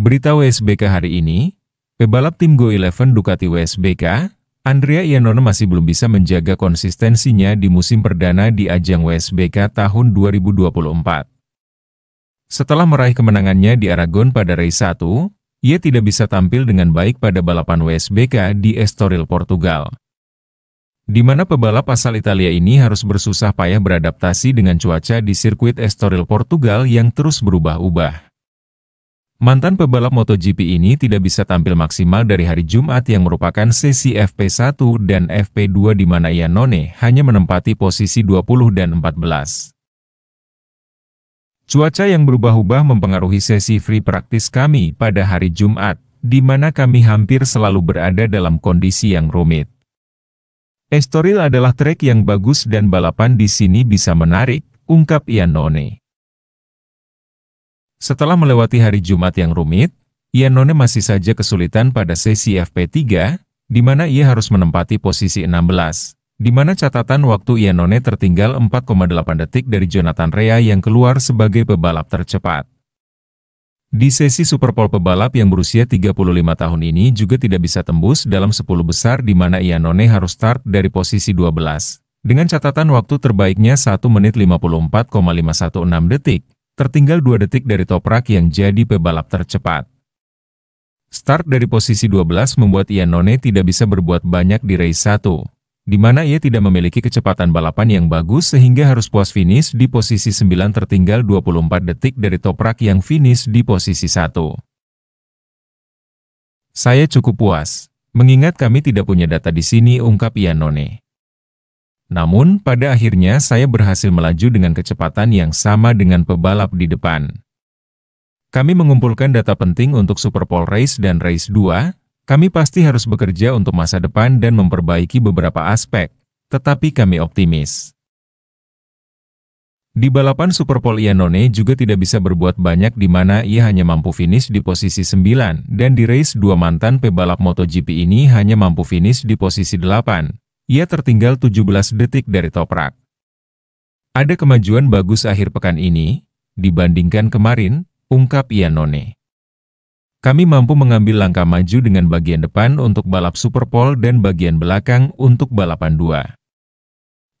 Berita WSBK hari ini, pebalap tim Go Eleven Ducati WSBK, Andrea Iannone masih belum bisa menjaga konsistensinya di musim perdana di ajang WSBK tahun 2024. Setelah meraih kemenangannya di Aragon pada race 1, ia tidak bisa tampil dengan baik pada balapan WSBK di Estoril, Portugal. Di mana pebalap asal Italia ini harus bersusah payah beradaptasi dengan cuaca di sirkuit Estoril, Portugal yang terus berubah-ubah. Mantan pebalap MotoGP ini tidak bisa tampil maksimal dari hari Jumat yang merupakan sesi FP1 dan FP2 di mana Iannone hanya menempati posisi 20 dan 14. Cuaca yang berubah-ubah mempengaruhi sesi free praktis kami pada hari Jumat, di mana kami hampir selalu berada dalam kondisi yang rumit. Estoril adalah trek yang bagus dan balapan di sini bisa menarik, ungkap Iannone. Setelah melewati hari Jumat yang rumit, Iannone masih saja kesulitan pada sesi FP3, di mana ia harus menempati posisi 16, di mana catatan waktu Iannone tertinggal 4,8 detik dari Jonathan Rea yang keluar sebagai pebalap tercepat. Di sesi Super pebalap yang berusia 35 tahun ini juga tidak bisa tembus dalam 10 besar di mana Iannone harus start dari posisi 12, dengan catatan waktu terbaiknya 1 menit 54,516 detik tertinggal 2 detik dari Toprak yang jadi pebalap tercepat. Start dari posisi 12 membuat Iannone tidak bisa berbuat banyak di race 1, di mana ia tidak memiliki kecepatan balapan yang bagus sehingga harus puas finish di posisi 9 tertinggal 24 detik dari Toprak yang finish di posisi 1. Saya cukup puas, mengingat kami tidak punya data di sini ungkap Iannone. Namun, pada akhirnya saya berhasil melaju dengan kecepatan yang sama dengan pebalap di depan. Kami mengumpulkan data penting untuk Super Pole Race dan Race 2. Kami pasti harus bekerja untuk masa depan dan memperbaiki beberapa aspek, tetapi kami optimis. Di balapan Super Pole Iannone juga tidak bisa berbuat banyak di mana ia hanya mampu finish di posisi 9 dan di race 2 mantan pebalap MotoGP ini hanya mampu finish di posisi 8 ia tertinggal 17 detik dari Toprak. Ada kemajuan bagus akhir pekan ini, dibandingkan kemarin, ungkap Ianone. Kami mampu mengambil langkah maju dengan bagian depan untuk balap Super Pole dan bagian belakang untuk balapan dua.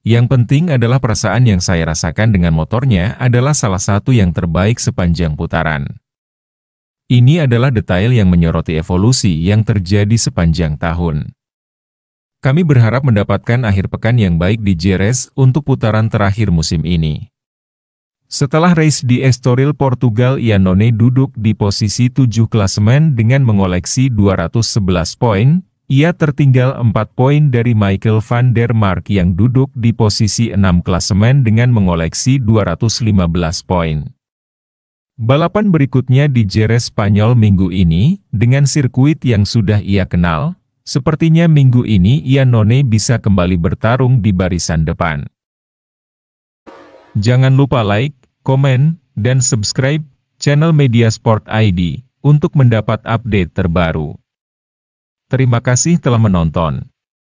Yang penting adalah perasaan yang saya rasakan dengan motornya adalah salah satu yang terbaik sepanjang putaran. Ini adalah detail yang menyoroti evolusi yang terjadi sepanjang tahun. Kami berharap mendapatkan akhir pekan yang baik di Jerez untuk putaran terakhir musim ini. Setelah race di Estoril Portugal Iannone duduk di posisi 7 klasemen dengan mengoleksi 211 poin, ia tertinggal 4 poin dari Michael van der Mark yang duduk di posisi 6 klasemen dengan mengoleksi 215 poin. Balapan berikutnya di Jerez Spanyol minggu ini, dengan sirkuit yang sudah ia kenal, Sepertinya minggu ini Ian None bisa kembali bertarung di barisan depan. Jangan lupa like, komen, dan subscribe channel Media Sport ID untuk mendapat update terbaru. Terima kasih telah menonton.